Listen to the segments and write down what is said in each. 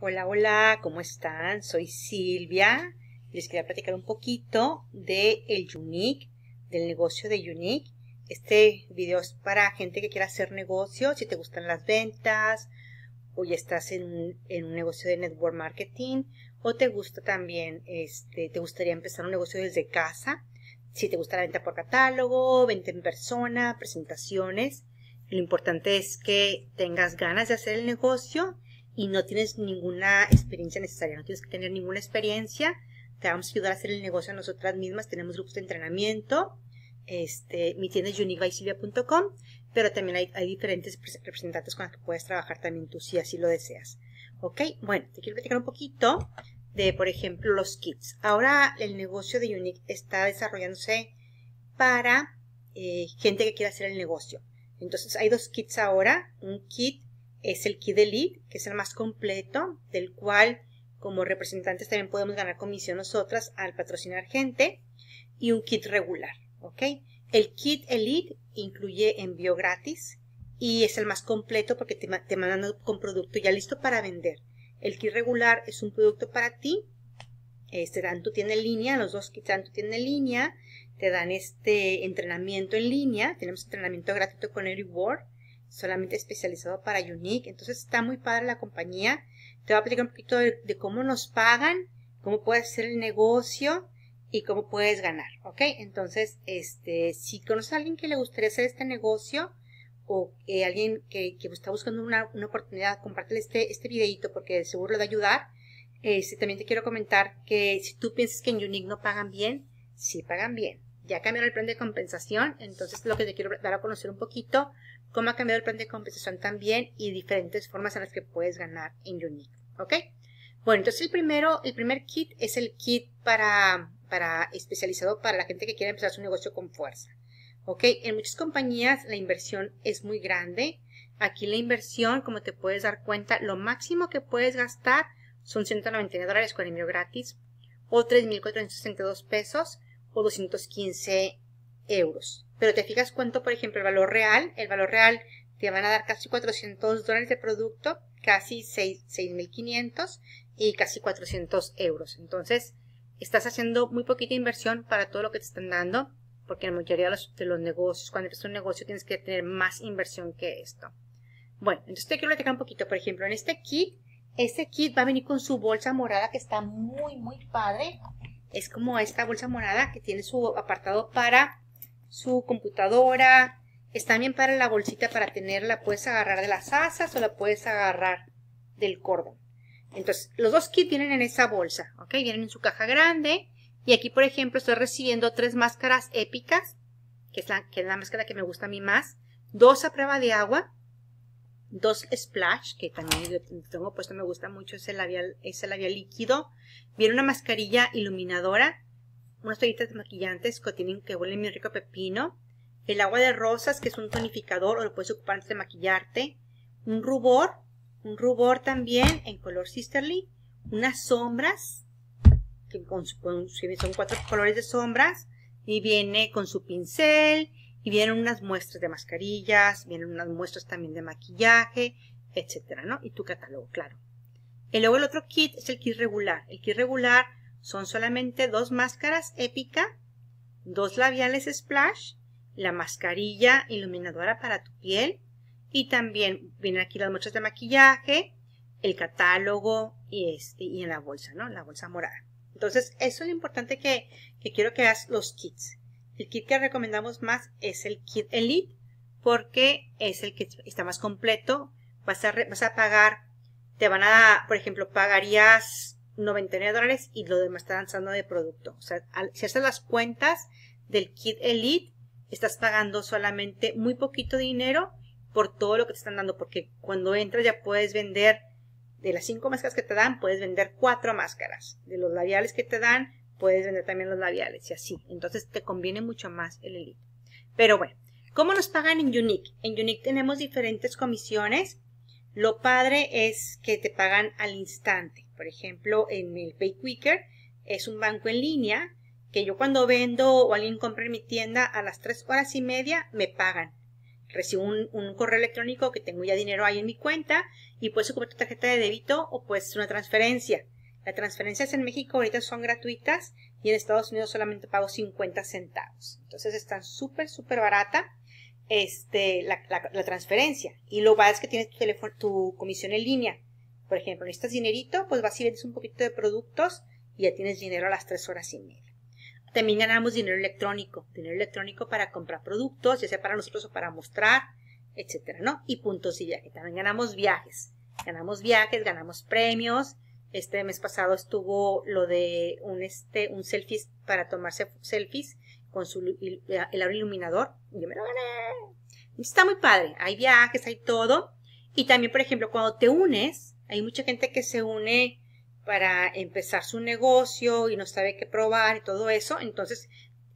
Hola, hola, ¿cómo están? Soy Silvia. Les quería platicar un poquito de el Unique, del negocio de Unique. Este video es para gente que quiera hacer negocio, si te gustan las ventas, o ya estás en, un negocio de network marketing, o te gusta también, este, te gustaría empezar un negocio desde casa, si te gusta la venta por catálogo, venta en persona, presentaciones. Lo importante es que tengas ganas de hacer el negocio y no tienes ninguna experiencia necesaria, no tienes que tener ninguna experiencia, te vamos a ayudar a hacer el negocio a nosotras mismas, tenemos grupos de entrenamiento, este, mi tienda es puntocom pero también hay, diferentes representantes con las que puedes trabajar también tú si así lo deseas. Ok, bueno, te quiero platicar un poquito de, por ejemplo, los kits. Ahora el negocio de Unique está desarrollándose para eh, gente que quiera hacer el negocio. Entonces hay dos kits ahora, un kit es el kit elite, que es el más completo, del cual como representantes también podemos ganar comisión nosotras al patrocinar gente, y un kit regular, ¿ok? El kit elite incluye envío gratis y es el más completo porque te, te mandan con producto ya listo para vender. El kit regular es un producto para ti, este tanto tiene línea, los dos kits tanto tiene línea, te dan este entrenamiento en línea, tenemos entrenamiento gratuito con Every solamente especializado para Unique. Entonces está muy padre la compañía. Te voy a platicar un poquito de, cómo nos pagan, cómo puedes hacer el negocio y cómo puedes ganar, ¿ok? Entonces, este, si conoces a alguien que le gustaría hacer este negocio o eh, alguien que, está buscando una, oportunidad, compártele este, este videito porque seguro le va a ayudar. Este, también te quiero comentar que si tú piensas que en Unique no pagan bien, sí pagan bien. Ya cambiaron el plan de compensación, entonces lo que te quiero dar a conocer un poquito cómo ha cambiado el plan de compensación también y diferentes formas en las que puedes ganar en Unique. ¿Ok? Bueno, entonces el primero, el primer kit es el kit para, para especializado para la gente que quiere empezar su negocio con fuerza. ¿Ok? En muchas compañías la inversión es muy grande. Aquí la inversión, como te puedes dar cuenta, lo máximo que puedes gastar son 199 dólares con envío gratis o 3.462 pesos o 215 euros. Pero te fijas cuánto, por ejemplo, el valor real, el valor real te van a dar casi 400 dólares de producto, casi 6.500 y casi 400 euros. Entonces, estás haciendo muy poquita inversión para todo lo que te están dando, porque en la mayoría de los, negocios, cuando empiezas un negocio, tienes que tener más inversión que esto. Bueno, entonces te quiero platicar un poquito. Por ejemplo, en este kit, este kit va a venir con su bolsa morada que está muy, muy padre. Es como esta bolsa morada que tiene su apartado para su computadora. Está bien para la bolsita para tenerla. puedes agarrar de las asas o la puedes agarrar del cordón. Entonces, los dos kits vienen en esa bolsa, ¿ok? Vienen en su caja grande. Y aquí, por ejemplo, estoy recibiendo tres máscaras épicas, que es la, que la máscara que me gusta a mí más. Dos a prueba de agua. Dos splash, que también tengo puesto, me gusta mucho ese labial, ese labial líquido. Viene una mascarilla iluminadora unas toallitas maquillantes que tienen que huelen muy rico pepino, el agua de rosas, que es un tonificador, o lo puedes ocupar antes de maquillarte, un rubor, un rubor también en color Sisterly, unas sombras, que son cuatro colores de sombras, y viene con su pincel, y vienen unas muestras de mascarillas, vienen unas muestras también de maquillaje, etcétera, ¿no? Y tu catálogo, claro. Y luego el otro kit es el kit regular. El kit regular son solamente dos máscaras épica, dos labiales splash, la mascarilla iluminadora para tu piel y también vienen aquí las muestras de maquillaje, el catálogo y, este, y en la bolsa, ¿no? La bolsa morada. Entonces, eso es lo importante que, que quiero que hagas los kits. El kit que recomendamos más es el kit Elite porque es el que está más completo. Vas a, vas a pagar, te van a, por ejemplo, pagarías 99 dólares y lo demás está lanzando de producto. O sea, si haces las cuentas del kit Elite, estás pagando solamente muy poquito dinero por todo lo que te están dando, porque cuando entras ya puedes vender, de las cinco máscaras que te dan, puedes vender cuatro máscaras. De los labiales que te dan, puedes vender también los labiales y así. Entonces te conviene mucho más el Elite. Pero bueno, ¿cómo nos pagan en Unique? En Unique tenemos diferentes comisiones lo padre es que te pagan al instante. Por ejemplo, en el PayQuicker es un banco en línea que yo cuando vendo o alguien compra en mi tienda a las tres horas y media me pagan. Recibo un, correo electrónico que tengo ya dinero ahí en mi cuenta y puedes ocupar tu tarjeta de débito o puedes hacer una transferencia. Las transferencias en México ahorita son gratuitas y en Estados Unidos solamente pago 50 centavos. Entonces están súper, súper barata este, la, transferencia. Y lo es que tienes tu, teléfono, tu comisión en línea. Por ejemplo, necesitas dinerito, pues vas y vendes un poquito de productos y ya tienes dinero a las tres horas y media. También ganamos dinero electrónico, dinero electrónico para comprar productos, ya sea para nosotros o para mostrar, etcétera, ¿no? Y puntos y viajes. También ganamos viajes, ganamos viajes, ganamos premios. Este mes pasado estuvo lo de un, este, un selfie para tomarse selfies con su, eh, el, el iluminador. Yo me lo gané. Está muy padre. Hay viajes, hay todo. Y también, por ejemplo, cuando te unes, hay mucha gente que se une para empezar su negocio y no sabe qué probar y todo eso. Entonces,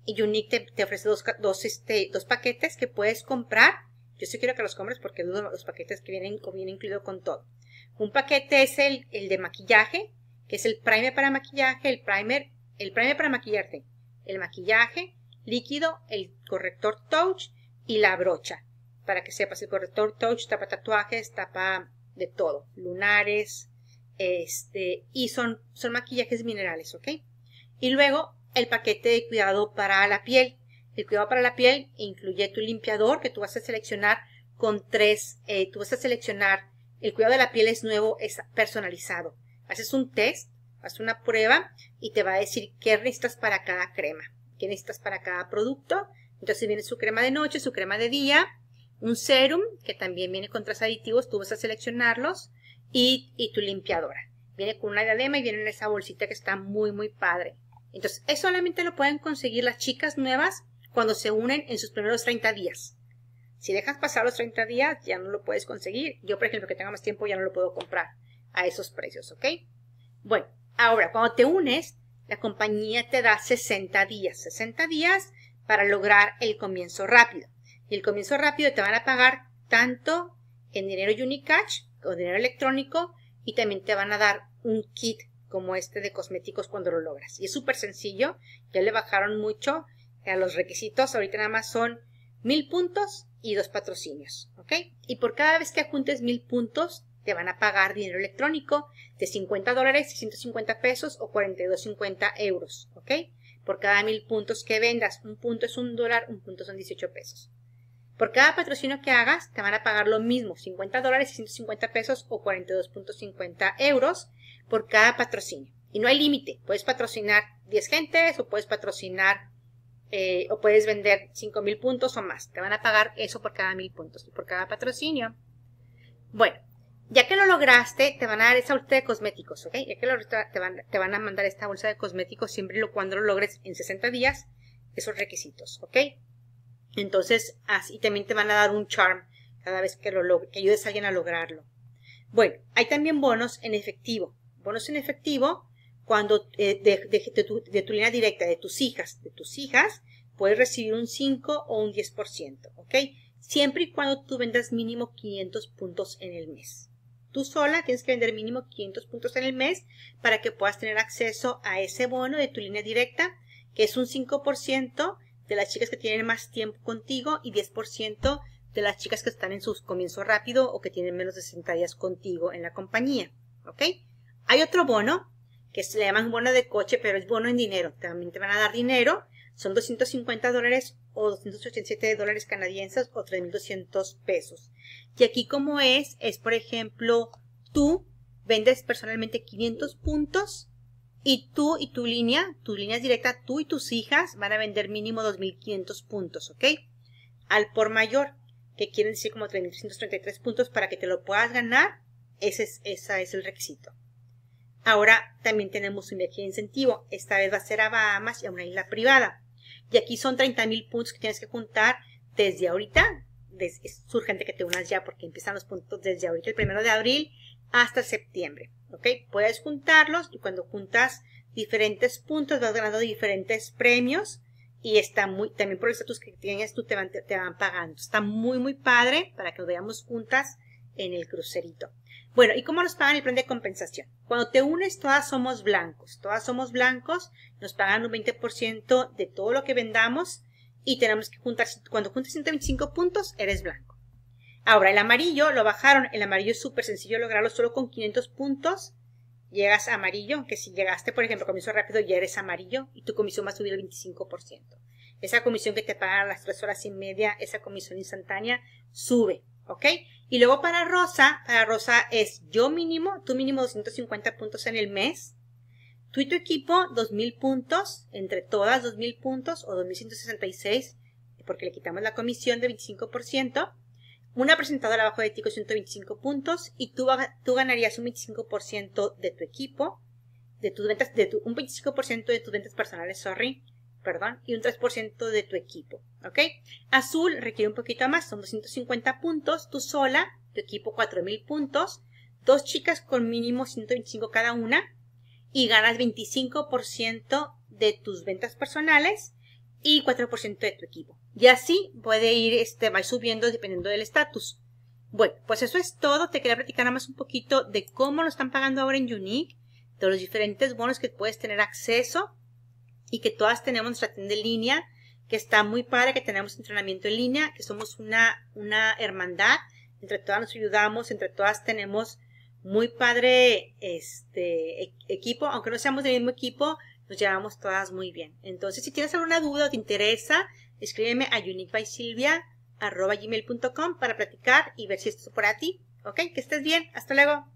Unique te, te ofrece dos, este, dos, paquetes que puedes comprar. Yo sí quiero que los compres porque los, los paquetes que vienen, vienen incluido con todo. Un paquete es el, el de maquillaje, que es el primer para maquillaje, el primer, el primer para maquillarte, el maquillaje, líquido, el corrector touch y la brocha. Para que sepas, el corrector touch tapa tatuajes, tapa de todo, lunares, este, y son, son maquillajes minerales, ¿ok? Y luego el paquete de cuidado para la piel. El cuidado para la piel incluye tu limpiador que tú vas a seleccionar con tres, eh, tú vas a seleccionar, el cuidado de la piel es nuevo, es personalizado. Haces un test, haces una prueba y te va a decir qué necesitas para cada crema que necesitas para cada producto. Entonces viene su crema de noche, su crema de día, un serum, que también viene con tres aditivos, tú vas a seleccionarlos, y, y tu limpiadora. Viene con una diadema y viene en esa bolsita que está muy, muy padre. Entonces, eso solamente lo pueden conseguir las chicas nuevas cuando se unen en sus primeros 30 días. Si dejas pasar los 30 días, ya no lo puedes conseguir. Yo, por ejemplo, que tenga más tiempo, ya no lo puedo comprar a esos precios, ¿ok? Bueno, ahora, cuando te unes, la compañía te da 60 días, 60 días para lograr el comienzo rápido. Y el comienzo rápido te van a pagar tanto en dinero Unicash o dinero electrónico y también te van a dar un kit como este de cosméticos cuando lo logras. Y es súper sencillo, ya le bajaron mucho a los requisitos, ahorita nada más son mil puntos y dos patrocinios, ¿ok? Y por cada vez que apuntes mil puntos, te van a pagar dinero electrónico de 50 dólares, 150 pesos o 42,50 euros, ¿ok? Por cada mil puntos que vendas, un punto es un dólar, un punto son 18 pesos. Por cada patrocinio que hagas, te van a pagar lo mismo, 50 dólares, 150 pesos o 42,50 euros por cada patrocinio. Y no hay límite, puedes patrocinar 10 gentes o puedes patrocinar eh, o puedes vender 5 mil puntos o más. Te van a pagar eso por cada mil puntos y por cada patrocinio. Bueno, ya que lo lograste, te van a dar esa bolsa de cosméticos, ¿ok? Ya que lo te van, te van a mandar esta bolsa de cosméticos siempre y cuando lo logres en 60 días, esos requisitos, ¿ok? Entonces, así también te van a dar un charm cada vez que lo logres, que ayudes a alguien a lograrlo. Bueno, hay también bonos en efectivo. Bonos en efectivo, cuando eh, de, tu, tu línea directa, de tus hijas, de tus hijas, puedes recibir un 5 o un 10%, ¿ok? Siempre y cuando tú vendas mínimo 500 puntos en el mes. Tú sola tienes que vender mínimo 500 puntos en el mes para que puedas tener acceso a ese bono de tu línea directa, que es un 5% de las chicas que tienen más tiempo contigo y 10% de las chicas que están en sus comienzos rápido o que tienen menos de 60 días contigo en la compañía. ¿Ok? Hay otro bono que se le llaman bono de coche, pero es bono en dinero. También te van a dar dinero. Son 250 dólares o 287 dólares canadienses o 3.200 pesos. Y aquí como es, es por ejemplo, tú vendes personalmente 500 puntos y tú y tu línea, tu línea es directa, tú y tus hijas van a vender mínimo 2.500 puntos, ¿ok? Al por mayor, que quieren decir como 3.333 puntos para que te lo puedas ganar, ese es, ese es el requisito. Ahora también tenemos un viaje de incentivo, esta vez va a ser a Bahamas y a una isla privada. Y aquí son 30,000 mil puntos que tienes que juntar desde ahorita. es urgente que te unas ya porque empiezan los puntos desde ahorita, el primero de abril, hasta septiembre. ¿Ok? Puedes juntarlos y cuando juntas diferentes puntos vas ganando diferentes premios y está muy, también por el estatus que tienes tú te van, te van pagando. Está muy, muy padre para que lo veamos juntas en el crucerito. Bueno, ¿y cómo nos pagan el plan de compensación? Cuando te unes, todas somos blancos. Todas somos blancos, nos pagan un 20% de todo lo que vendamos y tenemos que juntar, cuando juntas 125 puntos, eres blanco. Ahora, el amarillo lo bajaron. El amarillo es súper sencillo lograrlo solo con 500 puntos. Llegas amarillo, que si llegaste, por ejemplo, comienzo rápido, ya eres amarillo y tu comisión va a subir el 25%. Esa comisión que te pagan las tres horas y media, esa comisión instantánea, sube. Y luego para Rosa, para Rosa es yo mínimo, tú mínimo 250 puntos en el mes, tú y tu equipo 2000 puntos, entre todas 2000 puntos o 2166, porque le quitamos la comisión de 25%, una presentadora abajo de ti con 125 puntos y tú, tú ganarías un 25% de tu equipo, de tus ventas, de tu, un 25% de tus ventas personales, sorry, perdón, y un 3% de tu equipo, ¿ok? Azul requiere un poquito más, son 250 puntos, tú sola, tu equipo 4000 puntos, dos chicas con mínimo 125 cada una y ganas 25% de tus ventas personales y 4% de tu equipo. Y así puede ir, este, va subiendo dependiendo del estatus. Bueno, pues eso es todo. Te quería platicar nada más un poquito de cómo lo están pagando ahora en Unique, de los diferentes bonos que puedes tener acceso y que todas tenemos nuestra tienda en línea, que está muy padre, que tenemos entrenamiento en línea, que somos una, una hermandad, entre todas nos ayudamos, entre todas tenemos muy padre este equipo, aunque no seamos del mismo equipo, nos llevamos todas muy bien. Entonces, si tienes alguna duda o te interesa, escríbeme a uniquebysilvia.com para platicar y ver si esto es para ti. Ok, que estés bien. Hasta luego.